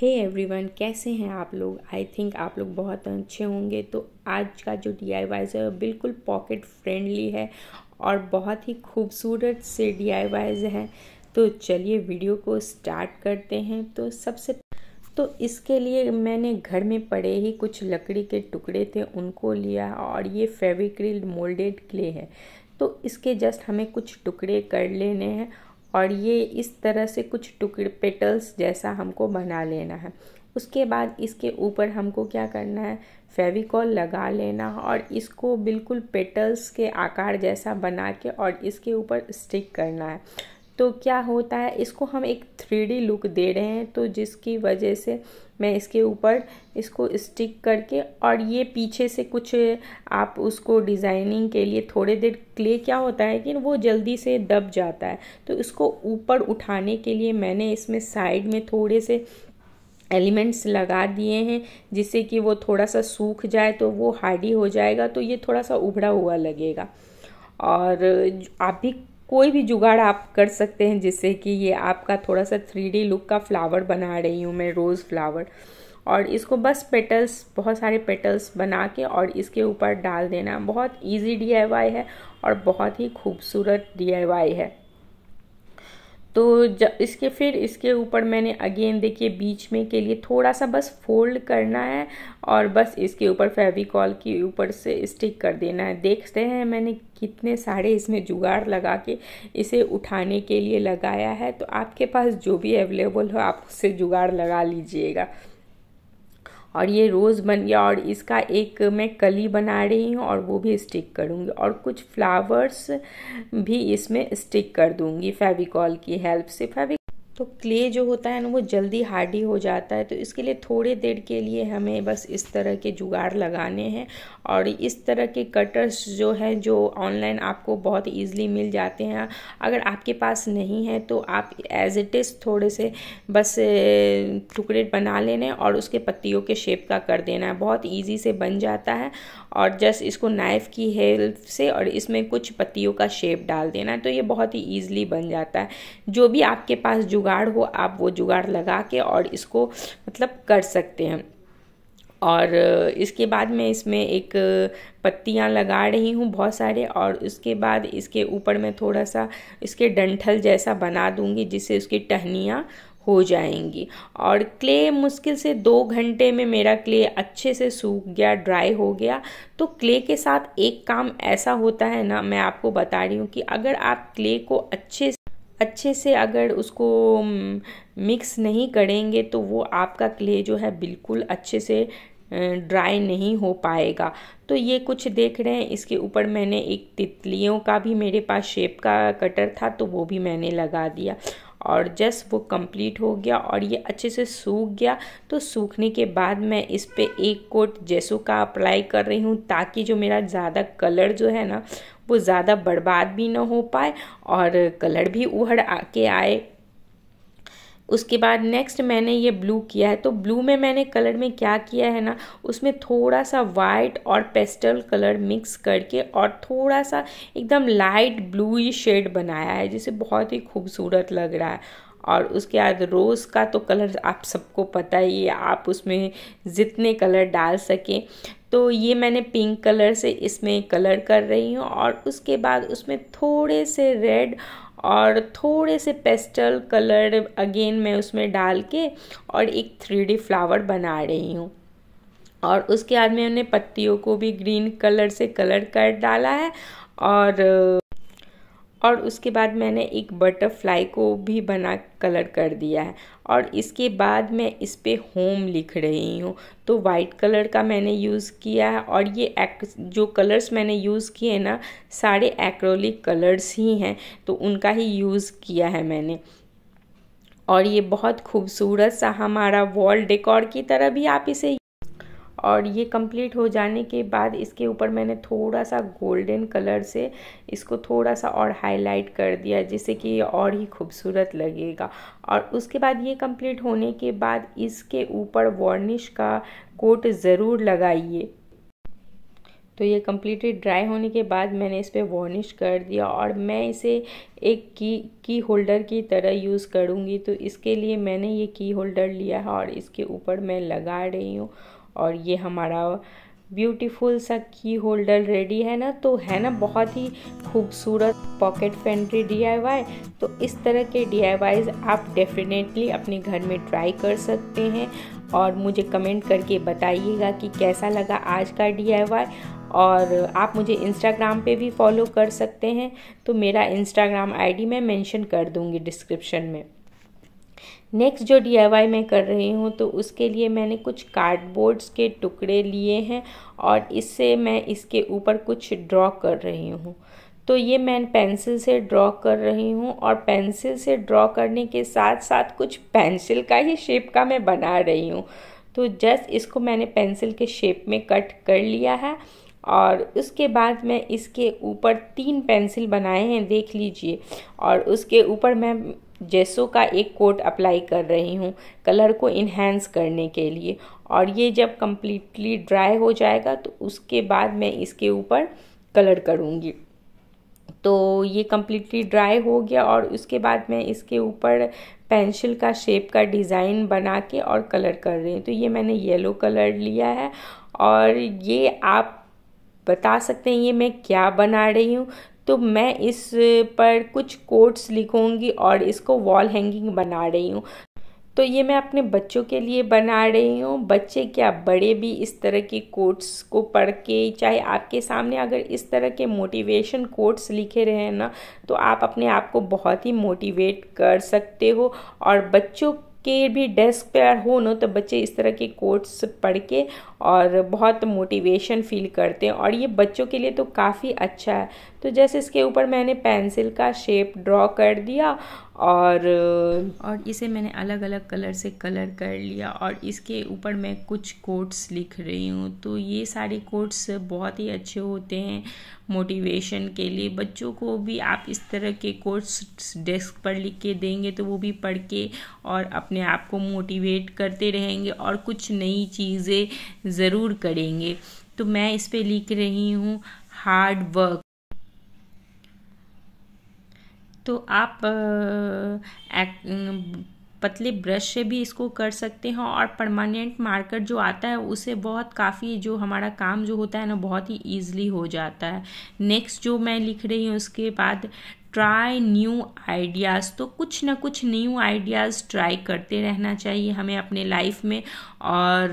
हे hey everyone कैसे हैं आप लोग आई थिंक आप लोग बहुत अच्छे होंगे तो आज का जो डी आई वाइज है बिल्कुल पॉकेट फ्रेंडली है और बहुत ही खूबसूरत से डी आई वाइज है तो चलिए वीडियो को स्टार्ट करते हैं तो सबसे तो इसके लिए मैंने घर में पड़े ही कुछ लकड़ी के टुकड़े थे उनको लिया और ये फेविक्रिल मोल्डेड क्ले है तो इसके जस्ट हमें कुछ टुकड़े कर लेने हैं और ये इस तरह से कुछ टुकड़ पेटल्स जैसा हमको बना लेना है उसके बाद इसके ऊपर हमको क्या करना है फेविकॉल लगा लेना और इसको बिल्कुल पेटल्स के आकार जैसा बना के और इसके ऊपर स्टिक करना है तो क्या होता है इसको हम एक थ्री लुक दे रहे हैं तो जिसकी वजह से मैं इसके ऊपर इसको स्टिक करके और ये पीछे से कुछ आप उसको डिज़ाइनिंग के लिए थोड़े देर क्ले क्या होता है कि वो जल्दी से दब जाता है तो इसको ऊपर उठाने के लिए मैंने इसमें साइड में थोड़े से एलिमेंट्स लगा दिए हैं जिससे कि वो थोड़ा सा सूख जाए तो वो हार्डी हो जाएगा तो ये थोड़ा सा उभरा हुआ लगेगा और आप भी कोई भी जुगाड़ आप कर सकते हैं जिससे कि ये आपका थोड़ा सा थ्री लुक का फ्लावर बना रही हूँ मैं रोज़ फ्लावर और इसको बस पेटल्स बहुत सारे पेटल्स बना के और इसके ऊपर डाल देना बहुत इजी डीआईवाई है और बहुत ही खूबसूरत डीआईवाई है तो इसके फिर इसके ऊपर मैंने अगेन देखिए बीच में के लिए थोड़ा सा बस फोल्ड करना है और बस इसके ऊपर फेविकॉल के ऊपर से स्टिक कर देना है देखते हैं मैंने कितने सारे इसमें जुगाड़ लगा के इसे उठाने के लिए लगाया है तो आपके पास जो भी अवेलेबल हो आप उससे जुगाड़ लगा लीजिएगा और ये रोज़ बन गया और इसका एक मैं कली बना रही हूँ और वो भी स्टिक करूँगी और कुछ फ्लावर्स भी इसमें स्टिक कर दूँगी फेविकॉल की हेल्प से फेविक तो क्ले जो होता है ना वो जल्दी हार्डी हो जाता है तो इसके लिए थोड़े देर के लिए हमें बस इस तरह के जुगाड़ लगाने हैं और इस तरह के कटर्स जो हैं जो ऑनलाइन आपको बहुत ईजिली मिल जाते हैं अगर आपके पास नहीं है तो आप एज इट इज़ थोड़े से बस टुकड़े बना लेने और उसके पत्तियों के शेप का कर देना है बहुत ईजी से बन जाता है और जस्ट इसको नाइफ़ की हेल्प से और इसमें कुछ पत्तियों का शेप डाल देना है तो ये बहुत ही ईजिली बन जाता है जो भी आपके पास जुगाड़ जुगाड़ हो आप वो जुगाड़ लगा के और इसको मतलब कर सकते हैं और इसके बाद मैं इसमें एक पत्तियाँ लगा रही हूँ बहुत सारे और उसके बाद इसके ऊपर मैं थोड़ा सा इसके डंठल जैसा बना दूँगी जिससे उसकी टहनियाँ हो जाएंगी और क्ले मुश्किल से दो घंटे में मेरा क्ले अच्छे से सूख गया ड्राई हो गया तो क्ले के साथ एक काम ऐसा होता है ना मैं आपको बता रही हूँ कि अगर आप क्ले को अच्छे अच्छे से अगर उसको मिक्स नहीं करेंगे तो वो आपका क्ले जो है बिल्कुल अच्छे से ड्राई नहीं हो पाएगा तो ये कुछ देख रहे हैं इसके ऊपर मैंने एक तितलियों का भी मेरे पास शेप का कटर था तो वो भी मैंने लगा दिया और जस्ट वो कंप्लीट हो गया और ये अच्छे से सूख गया तो सूखने के बाद मैं इस पर एक कोट जेसो का अप्लाई कर रही हूँ ताकि जो मेरा ज़्यादा कलर जो है ना वो ज़्यादा बर्बाद भी ना हो पाए और कलर भी उहड़ आके आए उसके बाद नेक्स्ट मैंने ये ब्लू किया है तो ब्लू में मैंने कलर में क्या किया है ना उसमें थोड़ा सा वाइट और पेस्टल कलर मिक्स करके और थोड़ा सा एकदम लाइट ब्लू ही शेड बनाया है जिसे बहुत ही खूबसूरत लग रहा है और उसके बाद रोज़ का तो कलर आप सबको पता ही है आप उसमें जितने कलर डाल सकें तो ये मैंने पिंक कलर से इसमें कलर कर रही हूँ और उसके बाद उसमें थोड़े से रेड और थोड़े से पेस्टल कलर अगेन मैं उसमें डाल के और एक थ्री फ्लावर बना रही हूँ और उसके बाद मैंने पत्तियों को भी ग्रीन कलर से कलर कर डाला है और और उसके बाद मैंने एक बटरफ्लाई को भी बना कलर कर दिया है और इसके बाद मैं इस पर होम लिख रही हूँ तो वाइट कलर का मैंने यूज़ किया है और ये एक, जो कलर्स मैंने यूज़ किए ना सारे एक्रोलिक कलर्स ही हैं तो उनका ही यूज़ किया है मैंने और ये बहुत खूबसूरत सा हमारा वॉल डेकोर की तरह भी आप इसे और ये कंप्लीट हो जाने के बाद इसके ऊपर मैंने थोड़ा सा गोल्डन कलर से इसको थोड़ा सा और हाईलाइट कर दिया जिससे कि ये और ही खूबसूरत लगेगा और उसके बाद ये कंप्लीट होने के बाद इसके ऊपर वार्निश का कोट ज़रूर लगाइए तो ये कम्प्लीटली ड्राई होने के बाद मैंने इस पर वार्निश कर दिया और मैं इसे एक की की होल्डर की तरह यूज़ करूँगी तो इसके लिए मैंने ये की होल्डर लिया है और इसके ऊपर मैं लगा रही हूँ और ये हमारा ब्यूटीफुल सा की होल्डर रेडी है ना तो है ना बहुत ही खूबसूरत पॉकेट फ्रेंडली डी तो इस तरह के डी आप डेफिनेटली अपने घर में ट्राई कर सकते हैं और मुझे कमेंट करके बताइएगा कि कैसा लगा आज का डी और आप मुझे इंस्टाग्राम पे भी फॉलो कर सकते हैं तो मेरा इंस्टाग्राम आईडी मैं मेंशन कर दूँगी डिस्क्रिप्शन में नेक्स्ट जो डी मैं कर रही हूँ तो उसके लिए मैंने कुछ कार्डबोर्ड्स के टुकड़े लिए हैं और इससे मैं इसके ऊपर कुछ ड्रॉ कर रही हूँ तो ये मैं पेंसिल से ड्रॉ कर रही हूँ और पेंसिल से ड्रॉ करने के साथ साथ कुछ पेंसिल का ही शेप का मैं बना रही हूँ तो जस्ट इसको मैंने पेंसिल के शेप में कट कर लिया है और उसके बाद मैं इसके ऊपर तीन पेंसिल बनाए हैं देख लीजिए और उसके ऊपर मैं जेसो का एक कोट अप्लाई कर रही हूँ कलर को इन्हेंस करने के लिए और ये जब कम्प्लीटली ड्राई हो जाएगा तो उसके बाद मैं इसके ऊपर कलर करूँगी तो ये कम्प्लीटली ड्राई हो गया और उसके बाद मैं इसके ऊपर पेंसिल का शेप का डिज़ाइन बना के और कलर कर रही हूँ तो ये मैंने येलो कलर लिया है और ये आप बता सकते हैं ये मैं क्या बना रही हूँ तो मैं इस पर कुछ कोट्स लिखूँगी और इसको वॉल हैंगिंग बना रही हूँ तो ये मैं अपने बच्चों के लिए बना रही हूँ बच्चे क्या बड़े भी इस तरह के कोट्स को पढ़ के चाहे आपके सामने अगर इस तरह के मोटिवेशन कोट्स लिखे रहे ना तो आप अपने आप को बहुत ही मोटिवेट कर सकते हो और बच्चों के भी डेस्क पर हो ना तो बच्चे इस तरह के कोर्ट्स पढ़ के और बहुत मोटिवेशन फील करते हैं और ये बच्चों के लिए तो काफ़ी अच्छा है तो जैसे इसके ऊपर मैंने पेंसिल का शेप ड्रॉ कर दिया और और इसे मैंने अलग अलग कलर से कलर कर लिया और इसके ऊपर मैं कुछ कोट्स लिख रही हूँ तो ये सारे कोट्स बहुत ही अच्छे होते हैं मोटिवेशन के लिए बच्चों को भी आप इस तरह के कोट्स डेस्क पर लिख के देंगे तो वो भी पढ़ के और अपने आप को मोटिवेट करते रहेंगे और कुछ नई चीज़ें ज़रूर करेंगे तो मैं इस पर लिख रही हूँ हार्ड वर्क तो आप एक, पतले ब्रश से भी इसको कर सकते हैं और परमानेंट मार्कर जो आता है उसे बहुत काफ़ी जो हमारा काम जो होता है ना बहुत ही ईजिली हो जाता है नेक्स्ट जो मैं लिख रही हूँ उसके बाद ट्राई न्यू आइडियाज़ तो कुछ ना कुछ न्यू आइडियाज़ ट्राई करते रहना चाहिए हमें अपने लाइफ में और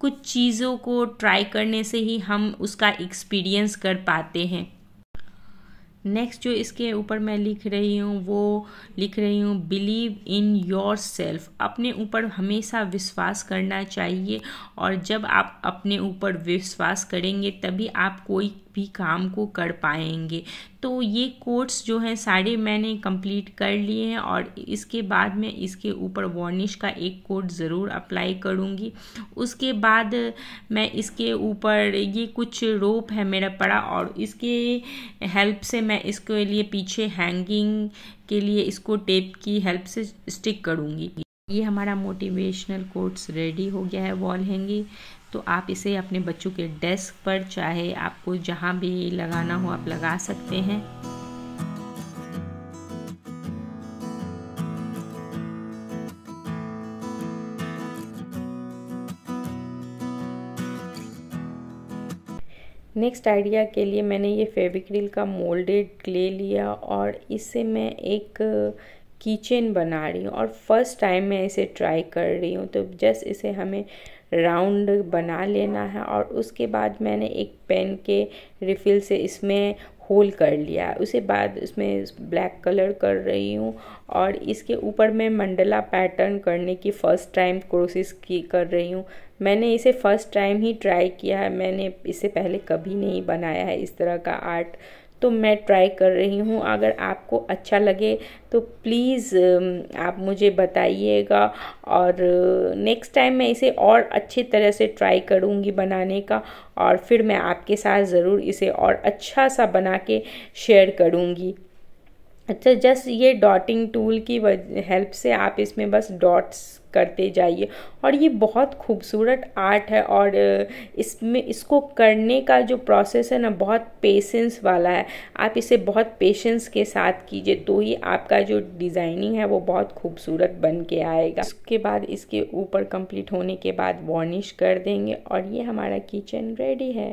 कुछ चीज़ों को ट्राई करने से ही हम उसका एक्सपीरियंस कर पाते हैं नेक्स्ट जो इसके ऊपर मैं लिख रही हूँ वो लिख रही हूँ बिलीव इन योर सेल्फ अपने ऊपर हमेशा विश्वास करना चाहिए और जब आप अपने ऊपर विश्वास करेंगे तभी आप कोई भी काम को कर पाएंगे तो ये कोर्ट्स जो हैं सारे मैंने कंप्लीट कर लिए हैं और इसके बाद मैं इसके ऊपर वार्निश का एक कोट ज़रूर अप्लाई करूँगी उसके बाद मैं इसके ऊपर ये कुछ रोप है मेरा पड़ा और इसके हेल्प से मैं इसके लिए पीछे हैंगिंग के लिए इसको टेप की हेल्प से स्टिक करूँगी ये हमारा मोटिवेशनल कोट्स रेडी हो गया है वॉल हैंगिंग तो आप इसे अपने बच्चों के डेस्क पर चाहे आपको जहाँ भी लगाना हो आप लगा सकते हैं नेक्स्ट आइडिया के लिए मैंने ये फेविक्रिल का मोल्डेड क्ले लिया और इससे मैं एक किचन बना रही हूँ और फर्स्ट टाइम मैं इसे ट्राई कर रही हूँ तो जस्ट इसे हमें राउंड बना लेना है और उसके बाद मैंने एक पेन के रिफिल से इसमें होल कर लिया उसे बाद उसमें ब्लैक कलर कर रही हूँ और इसके ऊपर मैं मंडला पैटर्न करने की फ़र्स्ट टाइम कोशिश की कर रही हूँ मैंने इसे फ़र्स्ट टाइम ही ट्राई किया है मैंने इसे पहले कभी नहीं बनाया है इस तरह का आर्ट तो मैं ट्राई कर रही हूँ अगर आपको अच्छा लगे तो प्लीज़ um, आप मुझे बताइएगा और नेक्स्ट uh, टाइम मैं इसे और अच्छी तरह से ट्राई करूँगी बनाने का और फिर मैं आपके साथ ज़रूर इसे और अच्छा सा बना के शेयर करूँगी अच्छा जस्ट ये डॉटिंग टूल की हेल्प से आप इसमें बस डॉट्स करते जाइए और ये बहुत खूबसूरत आर्ट है और इसमें इसको करने का जो प्रोसेस है ना बहुत पेशेंस वाला है आप इसे बहुत पेशेंस के साथ कीजिए तो ही आपका जो डिज़ाइनिंग है वो बहुत खूबसूरत बन के आएगा उसके बाद इसके ऊपर कंप्लीट होने के बाद वॉर्निश कर देंगे और ये हमारा किचन रेडी है